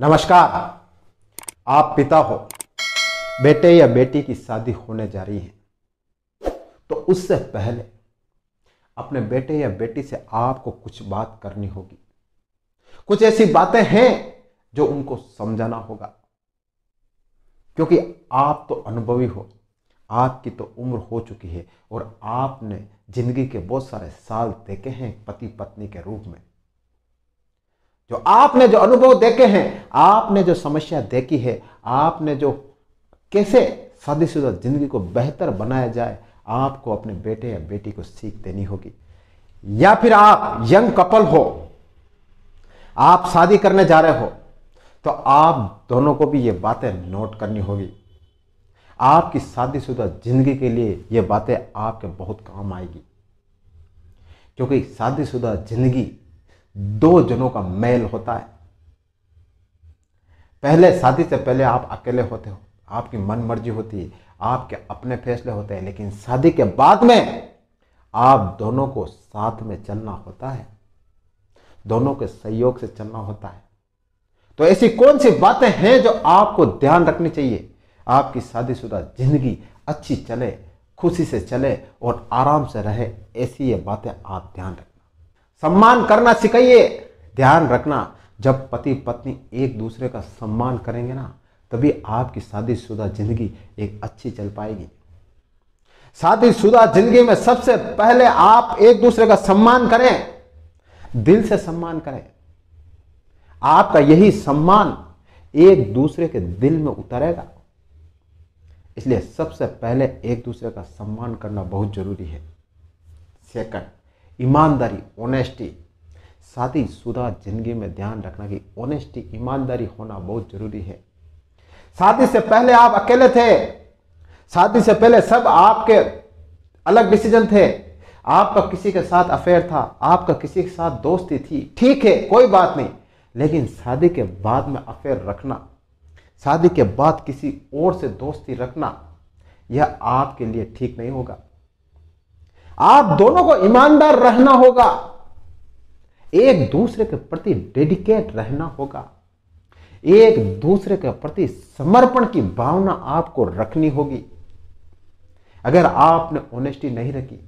नमस्कार आप पिता हो बेटे या बेटी की शादी होने जा रही है तो उससे पहले अपने बेटे या बेटी से आपको कुछ बात करनी होगी कुछ ऐसी बातें हैं जो उनको समझाना होगा क्योंकि आप तो अनुभवी हो आपकी तो उम्र हो चुकी है और आपने जिंदगी के बहुत सारे साल देखे हैं पति पत्नी के रूप में जो आपने जो अनुभव देखे हैं आपने जो समस्या देखी है आपने जो कैसे शादीशुदा जिंदगी को बेहतर बनाया जाए आपको अपने बेटे या बेटी को सीख देनी होगी या फिर आप यंग कपल हो आप शादी करने जा रहे हो तो आप दोनों को भी ये बातें नोट करनी होगी आपकी शादीशुदा जिंदगी के लिए ये बातें आपके बहुत काम आएगी क्योंकि शादीशुदा जिंदगी दो जनों का मेल होता है पहले शादी से पहले आप अकेले होते हो आपकी मन मर्जी होती है आपके अपने फैसले होते हैं लेकिन शादी के बाद में आप दोनों को साथ में चलना होता है दोनों के सहयोग से चलना होता है तो ऐसी कौन सी बातें हैं जो आपको ध्यान रखनी चाहिए आपकी शादीशुदा जिंदगी अच्छी चले खुशी से चले और आराम से रहे ऐसी ये बातें आप ध्यान रखें सम्मान करना सिखाइए ध्यान रखना जब पति पत्नी एक दूसरे का सम्मान करेंगे ना तभी आपकी शादीशुदा जिंदगी एक अच्छी चल पाएगी शादीशुदा जिंदगी में सबसे पहले आप एक दूसरे का सम्मान करें दिल से सम्मान करें आपका यही सम्मान एक दूसरे के दिल में उतरेगा इसलिए सबसे पहले एक दूसरे का सम्मान करना बहुत जरूरी है सेकंड ईमानदारी साथ ही सुधा जिंदगी में ध्यान रखना कि ओनेस्टी ईमानदारी होना बहुत जरूरी है शादी से पहले आप अकेले थे शादी से पहले सब आपके अलग डिसीजन थे आपका किसी के साथ अफेयर था आपका किसी के साथ दोस्ती थी ठीक है कोई बात नहीं लेकिन शादी के बाद में अफेयर रखना शादी के बाद किसी और से दोस्ती रखना यह आपके लिए ठीक नहीं होगा आप दोनों को ईमानदार रहना होगा एक दूसरे के प्रति डेडिकेट रहना होगा एक दूसरे के प्रति समर्पण की भावना आपको रखनी होगी अगर आपने ओनेस्टी नहीं रखी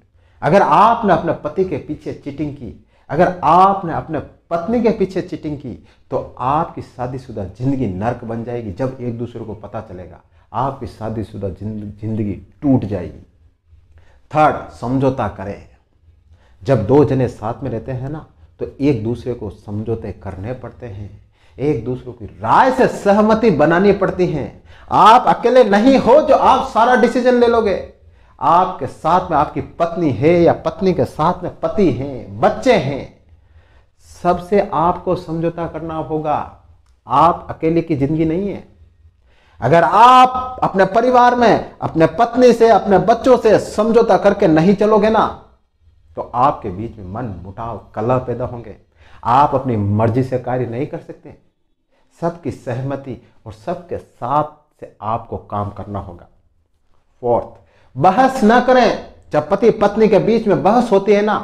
अगर आपने अपने पति के पीछे चीटिंग की अगर आपने अपने पत्नी के पीछे चीटिंग की तो आपकी शादीशुदा जिंदगी नर्क बन जाएगी जब एक दूसरे को पता चलेगा आपकी शादीशुदा जिंदगी टूट जाएगी थर्ड समझौता करें जब दो जने साथ में रहते हैं ना तो एक दूसरे को समझौते करने पड़ते हैं एक दूसरे की राय से सहमति बनानी पड़ती है आप अकेले नहीं हो जो आप सारा डिसीजन ले लोगे आपके साथ में आपकी पत्नी है या पत्नी के साथ में पति हैं बच्चे हैं सबसे आपको समझौता करना होगा आप अकेले की जिंदगी नहीं है अगर आप अपने परिवार में अपने पत्नी से अपने बच्चों से समझौता करके नहीं चलोगे ना तो आपके बीच में मन मुटाव कला पैदा होंगे आप अपनी मर्जी से कार्य नहीं कर सकते सबकी सहमति और सबके साथ से आपको काम करना होगा फोर्थ बहस ना करें जब पति पत्नी के बीच में बहस होती है ना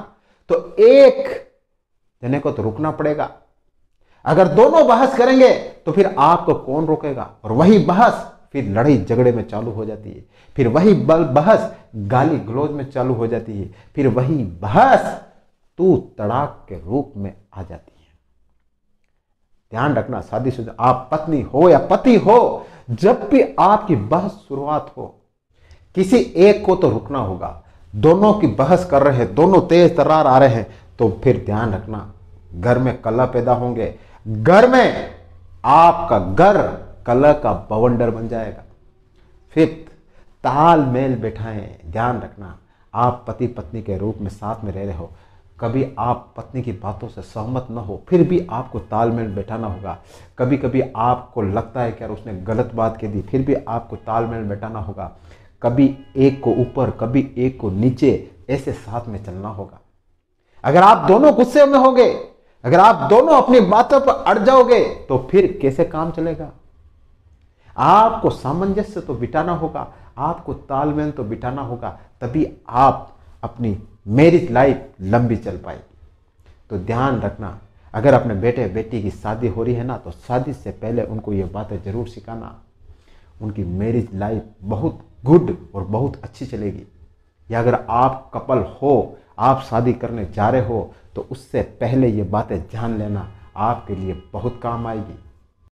तो एक जने को तो रुकना पड़ेगा अगर दोनों बहस करेंगे तो फिर आपको कौन रोकेगा और वही बहस फिर लड़ाई झगड़े में चालू हो जाती है फिर वही बहस गाली ग्लोज में चालू हो जाती है फिर वही बहस तू तड़ाक के रूप में आ जाती है ध्यान रखना शादी शादीशुदा आप पत्नी हो या पति हो जब भी आपकी बहस शुरुआत हो किसी एक को तो रुकना होगा दोनों की बहस कर रहे हैं दोनों तेज तरार आ रहे हैं तो फिर ध्यान रखना घर में कला पैदा होंगे घर में आपका घर कला का बवंडर बन जाएगा फिफ्थ तालमेल बैठाएं ध्यान रखना आप पति पत्नी के रूप में साथ में रह रहे हो कभी आप पत्नी की बातों से सहमत न हो फिर भी आपको तालमेल बैठाना होगा कभी कभी आपको लगता है कि यार उसने गलत बात कह दी फिर भी आपको तालमेल बैठाना होगा कभी एक को ऊपर कभी एक को नीचे ऐसे साथ में चलना होगा अगर आप दोनों गुस्से में होंगे अगर आप दोनों अपनी बातों पर अड़ जाओगे तो फिर कैसे काम चलेगा आपको सामंजस्य तो बिटाना होगा आपको तालमेल तो बिठाना होगा तभी आप अपनी मेरिज लाइफ लंबी चल पाएगी तो ध्यान रखना अगर अपने बेटे बेटी की शादी हो रही है ना तो शादी से पहले उनको ये बातें जरूर सिखाना उनकी मैरिज लाइफ बहुत गुड और बहुत अच्छी चलेगी या अगर आप कपल हो आप शादी करने जा रहे हो तो उससे पहले ये बातें जान लेना आपके लिए बहुत काम आएगी